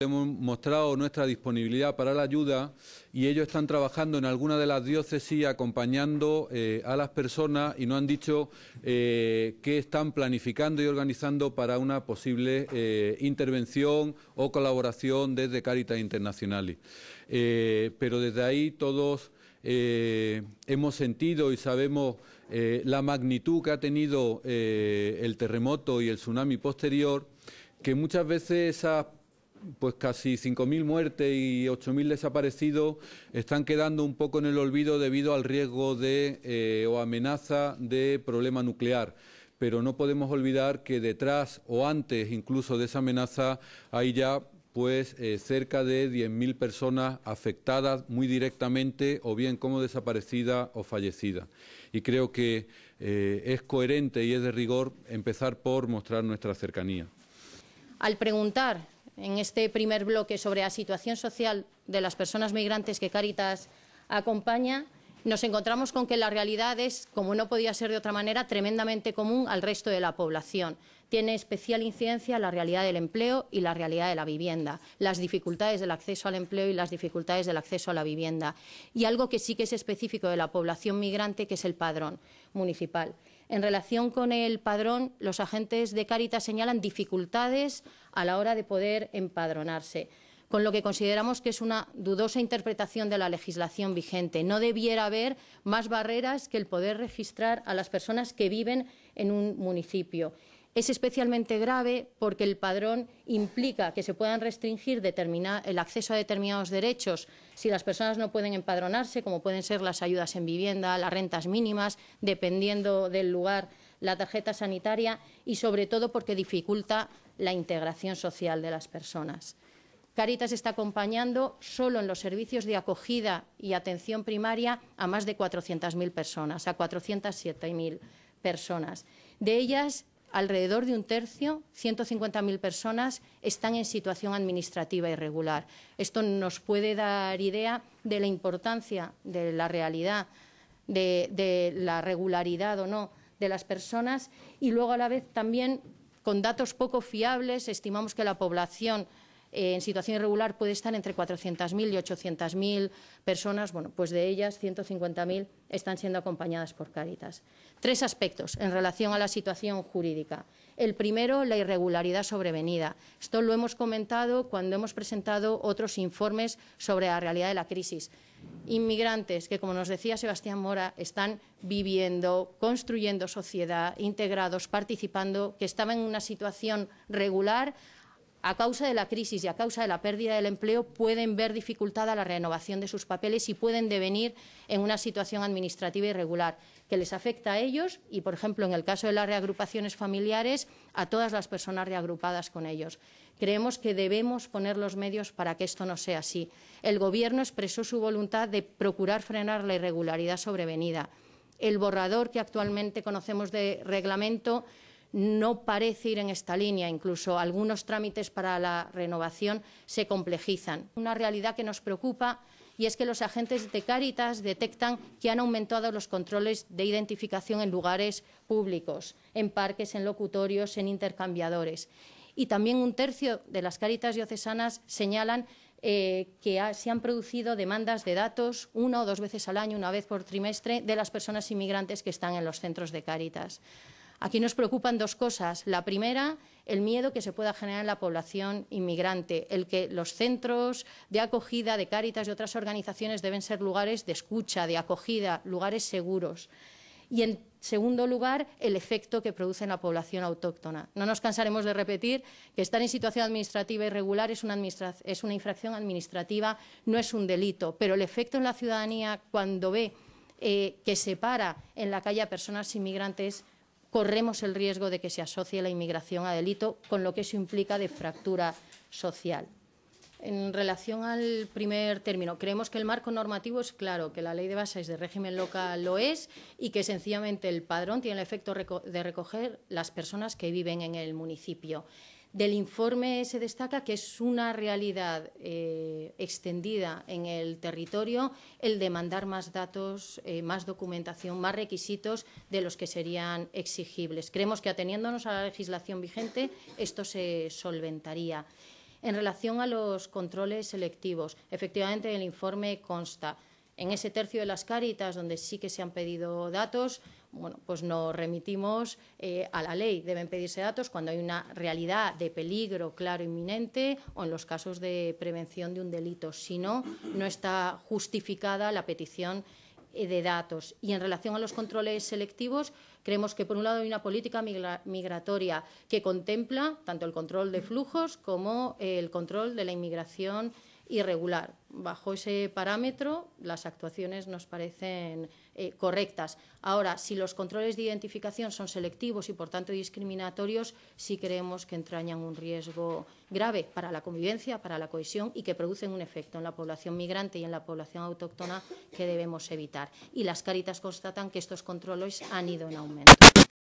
Hemos mostrado nuestra disponibilidad para la ayuda y ellos están trabajando en alguna de las diócesis acompañando eh, a las personas y nos han dicho eh, que están planificando y organizando para una posible eh, intervención o colaboración desde Caritas Internacionales. pero desde ahí todos hemos sentido y sabemos la magnitud que ha tenido el terremoto y el tsunami posterior que muchas veces esas pues casi 5.000 muertes y 8.000 desaparecidos están quedando un poco en el olvido debido al riesgo de eh, o amenaza de problema nuclear. Pero no podemos olvidar que detrás o antes incluso de esa amenaza hay ya pues eh, cerca de 10.000 personas afectadas muy directamente o bien como desaparecidas o fallecidas. Y creo que eh, es coherente y es de rigor empezar por mostrar nuestra cercanía. Al preguntar en este primer bloque sobre la situación social de las personas migrantes que Caritas acompaña, nos encontramos con que la realidad es, como no podía ser de otra manera, tremendamente común al resto de la población. Tiene especial incidencia la realidad del empleo y la realidad de la vivienda, las dificultades del acceso al empleo y las dificultades del acceso a la vivienda. Y algo que sí que es específico de la población migrante, que es el padrón municipal. En relación con el padrón, los agentes de Cáritas señalan dificultades a la hora de poder empadronarse con lo que consideramos que es una dudosa interpretación de la legislación vigente. No debiera haber más barreras que el poder registrar a las personas que viven en un municipio. Es especialmente grave porque el padrón implica que se puedan restringir el acceso a determinados derechos si las personas no pueden empadronarse, como pueden ser las ayudas en vivienda, las rentas mínimas, dependiendo del lugar, la tarjeta sanitaria y, sobre todo, porque dificulta la integración social de las personas. Caritas está acompañando solo en los servicios de acogida y atención primaria a más de 400.000 personas, a 407.000 personas. De ellas, alrededor de un tercio, 150.000 personas, están en situación administrativa irregular. Esto nos puede dar idea de la importancia de la realidad, de, de la regularidad o no de las personas y luego a la vez también con datos poco fiables estimamos que la población en situación irregular puede estar entre 400.000 y 800.000 personas. Bueno, pues de ellas 150.000 están siendo acompañadas por Cáritas. Tres aspectos en relación a la situación jurídica. El primero, la irregularidad sobrevenida. Esto lo hemos comentado cuando hemos presentado otros informes sobre la realidad de la crisis. Inmigrantes que, como nos decía Sebastián Mora, están viviendo, construyendo sociedad, integrados, participando, que estaban en una situación regular, a causa de la crisis y a causa de la pérdida del empleo, pueden ver dificultada la renovación de sus papeles y pueden devenir en una situación administrativa irregular que les afecta a ellos y, por ejemplo, en el caso de las reagrupaciones familiares, a todas las personas reagrupadas con ellos. Creemos que debemos poner los medios para que esto no sea así. El Gobierno expresó su voluntad de procurar frenar la irregularidad sobrevenida. El borrador que actualmente conocemos de reglamento no parece ir en esta línea. Incluso algunos trámites para la renovación se complejizan. Una realidad que nos preocupa y es que los agentes de Cáritas detectan que han aumentado los controles de identificación en lugares públicos, en parques, en locutorios, en intercambiadores. Y también un tercio de las Cáritas diocesanas señalan eh, que se han producido demandas de datos una o dos veces al año, una vez por trimestre, de las personas inmigrantes que están en los centros de Cáritas. Aquí nos preocupan dos cosas. La primera, el miedo que se pueda generar en la población inmigrante, el que los centros de acogida de Cáritas y otras organizaciones deben ser lugares de escucha, de acogida, lugares seguros. Y en segundo lugar, el efecto que produce en la población autóctona. No nos cansaremos de repetir que estar en situación administrativa irregular es una, infracción administrativa, no es un delito, pero el efecto en la ciudadanía cuando ve eh, que se para en la calle a personas inmigrantes corremos el riesgo de que se asocie la inmigración a delito, con lo que eso implica de fractura social. En relación al primer término, creemos que el marco normativo es claro, que la ley de bases de régimen local lo es y que sencillamente el padrón tiene el efecto de recoger las personas que viven en el municipio. Del informe se destaca que es una realidad eh, extendida en el territorio el demandar más datos, eh, más documentación, más requisitos de los que serían exigibles. Creemos que ateniéndonos a la legislación vigente esto se solventaría. En relación a los controles selectivos, efectivamente el informe consta en ese tercio de las cáritas donde sí que se han pedido datos, bueno, pues nos remitimos eh, a la ley. Deben pedirse datos cuando hay una realidad de peligro claro e inminente o en los casos de prevención de un delito. Si no, no está justificada la petición eh, de datos. Y en relación a los controles selectivos, creemos que, por un lado, hay una política migratoria que contempla tanto el control de flujos como eh, el control de la inmigración irregular. Bajo ese parámetro, las actuaciones nos parecen eh, correctas. Ahora, si los controles de identificación son selectivos y, por tanto, discriminatorios, sí creemos que entrañan un riesgo grave para la convivencia, para la cohesión y que producen un efecto en la población migrante y en la población autóctona que debemos evitar. Y las caritas constatan que estos controles han ido en aumento.